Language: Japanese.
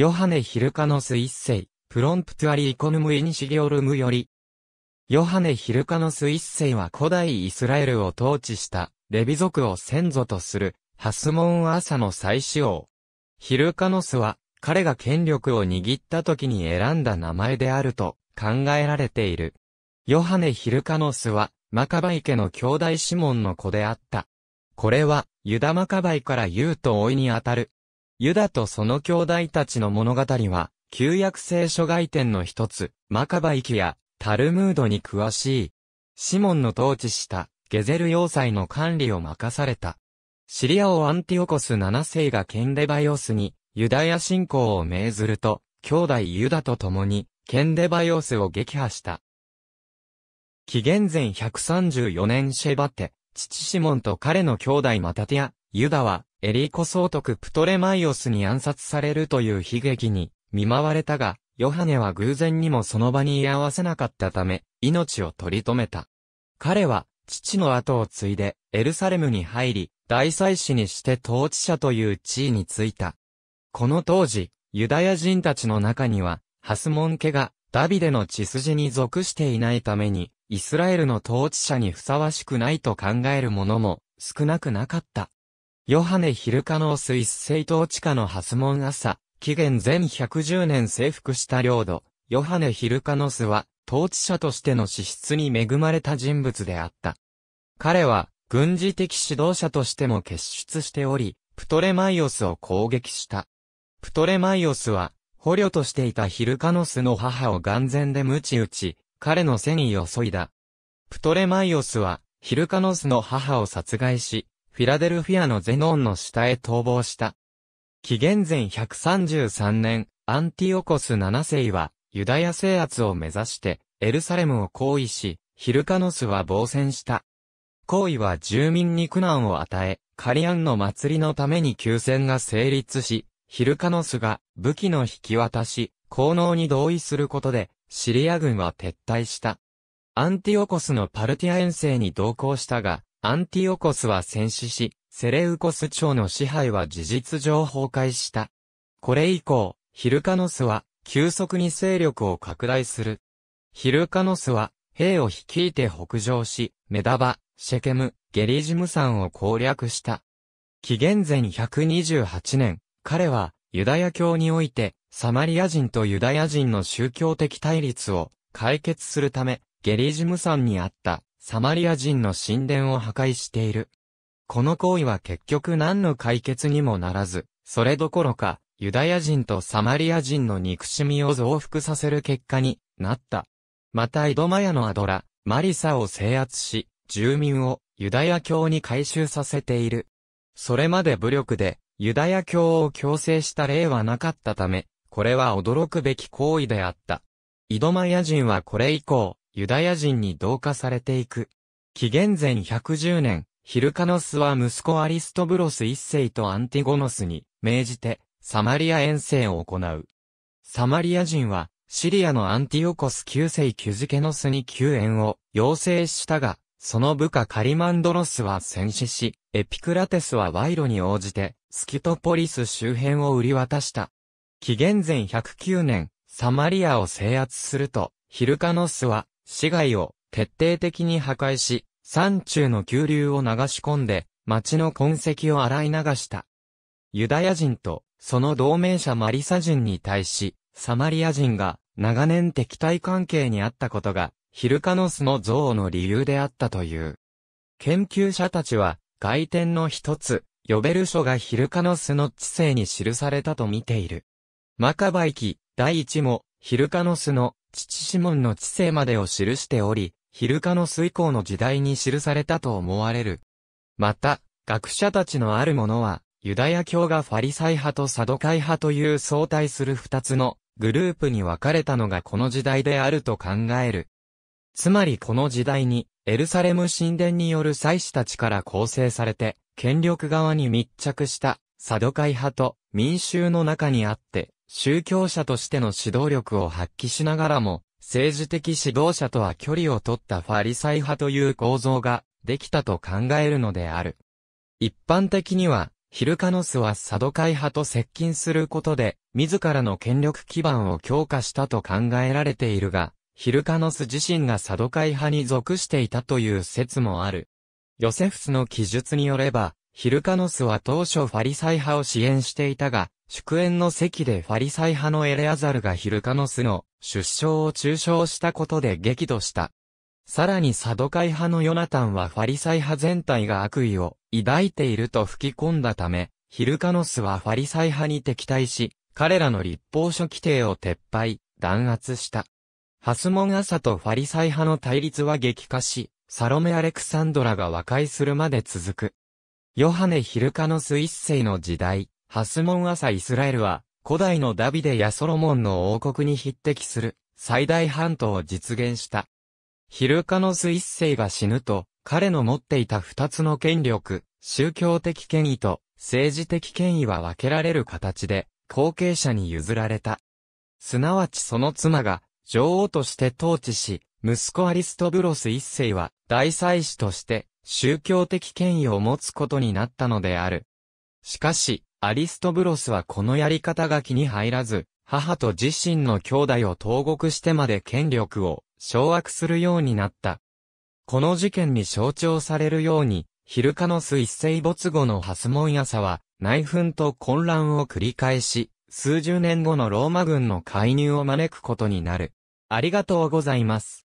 ヨハネ・ヒルカノス一世、プロンプトゥアリ・イコヌム・イニシリオルムより、ヨハネ・ヒルカノス一世は古代イスラエルを統治した、レビ族を先祖とする、ハスモン・アサの最使王。ヒルカノスは、彼が権力を握った時に選んだ名前であると考えられている。ヨハネ・ヒルカノスは、マカバイ家の兄弟シモンの子であった。これは、ユダマカバイから言うと老いにあたる、ユダとその兄弟たちの物語は、旧約聖書外典の一つ、マカバイキや、タルムードに詳しい。シモンの統治した、ゲゼル要塞の管理を任された。シリアをアンティオコス7世がケンデバイオスに、ユダヤ信仰を命ずると、兄弟ユダと共に、ケンデバイオスを撃破した。紀元前134年シェバテ、父シモンと彼の兄弟マタティア、ユダは、エリコ総督プトレマイオスに暗殺されるという悲劇に見舞われたが、ヨハネは偶然にもその場に居合わせなかったため、命を取り留めた。彼は、父の後を継いで、エルサレムに入り、大祭司にして統治者という地位に就いた。この当時、ユダヤ人たちの中には、ハスモン家がダビデの血筋に属していないために、イスラエルの統治者にふさわしくないと考える者も少なくなかった。ヨハネ・ヒルカノース一世統治下の発問朝、紀元前110年征服した領土、ヨハネ・ヒルカノスは、統治者としての資質に恵まれた人物であった。彼は、軍事的指導者としても結出しており、プトレマイオスを攻撃した。プトレマイオスは、捕虜としていたヒルカノスの母を眼前で鞭打ち、彼の戦意を削いだ。プトレマイオスは、ヒルカノスの母を殺害し、フィラデルフィアのゼノンの下へ逃亡した。紀元前133年、アンティオコス7世は、ユダヤ制圧を目指して、エルサレムを行為し、ヒルカノスは防戦した。行為は住民に苦難を与え、カリアンの祭りのために休戦が成立し、ヒルカノスが武器の引き渡し、効能に同意することで、シリア軍は撤退した。アンティオコスのパルティア遠征に同行したが、アンティオコスは戦死し、セレウコス朝の支配は事実上崩壊した。これ以降、ヒルカノスは急速に勢力を拡大する。ヒルカノスは兵を率いて北上し、メダバ、シェケム、ゲリジム山を攻略した。紀元前128年、彼はユダヤ教においてサマリア人とユダヤ人の宗教的対立を解決するため、ゲリジム山にあったサマリア人の神殿を破壊している。この行為は結局何の解決にもならず、それどころか、ユダヤ人とサマリア人の憎しみを増幅させる結果になった。またイドマヤのアドラ、マリサを制圧し、住民をユダヤ教に改収させている。それまで武力でユダヤ教を強制した例はなかったため、これは驚くべき行為であった。イドマヤ人はこれ以降、ユダヤ人に同化されていく。紀元前110年、ヒルカノスは息子アリストブロス一世とアンティゴノスに命じてサマリア遠征を行う。サマリア人はシリアのアンティオコス9世キュジケノスに救援を要請したが、その部下カリマンドロスは戦死し、エピクラテスは賄賂に応じてスキトポリス周辺を売り渡した。紀元前109年、サマリアを制圧すると、ヒルカノスは市街を徹底的に破壊し、山中の急流を流し込んで、町の痕跡を洗い流した。ユダヤ人と、その同盟者マリサ人に対し、サマリア人が、長年敵対関係にあったことが、ヒルカノスの憎悪の理由であったという。研究者たちは、外典の一つ、ヨベル書がヒルカノスの知性に記されたと見ている。マカバイ記第一も、ヒルカノスの父シモンの知性までを記しており、ヒルカ水スの時代に記されたと思われる。また、学者たちのあるものは、ユダヤ教がファリサイ派とサドカイ派という相対する二つのグループに分かれたのがこの時代であると考える。つまりこの時代に、エルサレム神殿による祭司たちから構成されて、権力側に密着したサドカイ派と民衆の中にあって、宗教者としての指導力を発揮しながらも、政治的指導者とは距離を取ったファリサイ派という構造ができたと考えるのである。一般的には、ヒルカノスはサドカイ派と接近することで、自らの権力基盤を強化したと考えられているが、ヒルカノス自身がサドカイ派に属していたという説もある。ヨセフスの記述によれば、ヒルカノスは当初ファリサイ派を支援していたが、祝宴の席でファリサイ派のエレアザルがヒルカノスの出生を中傷したことで激怒した。さらにサドカイ派のヨナタンはファリサイ派全体が悪意を抱いていると吹き込んだため、ヒルカノスはファリサイ派に敵対し、彼らの立法書規定を撤廃、弾圧した。ハスモン朝とファリサイ派の対立は激化し、サロメ・アレクサンドラが和解するまで続く。ヨハネ・ヒルカノス一世の時代、ハスモン朝イスラエルは、古代のダビデやソロモンの王国に匹敵する、最大半島を実現した。ヒルカノス一世が死ぬと、彼の持っていた二つの権力、宗教的権威と政治的権威は分けられる形で、後継者に譲られた。すなわちその妻が女王として統治し、息子アリストブロス一世は大祭司として宗教的権威を持つことになったのである。しかし、アリストブロスはこのやり方が気に入らず、母と自身の兄弟を投獄してまで権力を掌握するようになった。この事件に象徴されるように、ヒルカノス一世没後のハスモンヤサは、内紛と混乱を繰り返し、数十年後のローマ軍の介入を招くことになる。ありがとうございます。